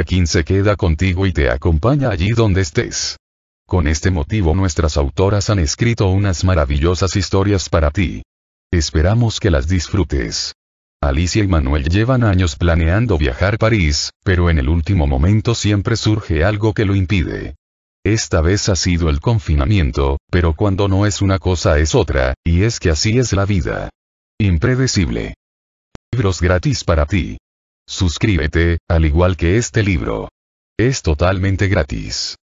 Ekin se queda contigo y te acompaña allí donde estés. Con este motivo nuestras autoras han escrito unas maravillosas historias para ti. Esperamos que las disfrutes. Alicia y Manuel llevan años planeando viajar a París, pero en el último momento siempre surge algo que lo impide. Esta vez ha sido el confinamiento, pero cuando no es una cosa es otra, y es que así es la vida. Impredecible. Libros gratis para ti. Suscríbete, al igual que este libro. Es totalmente gratis.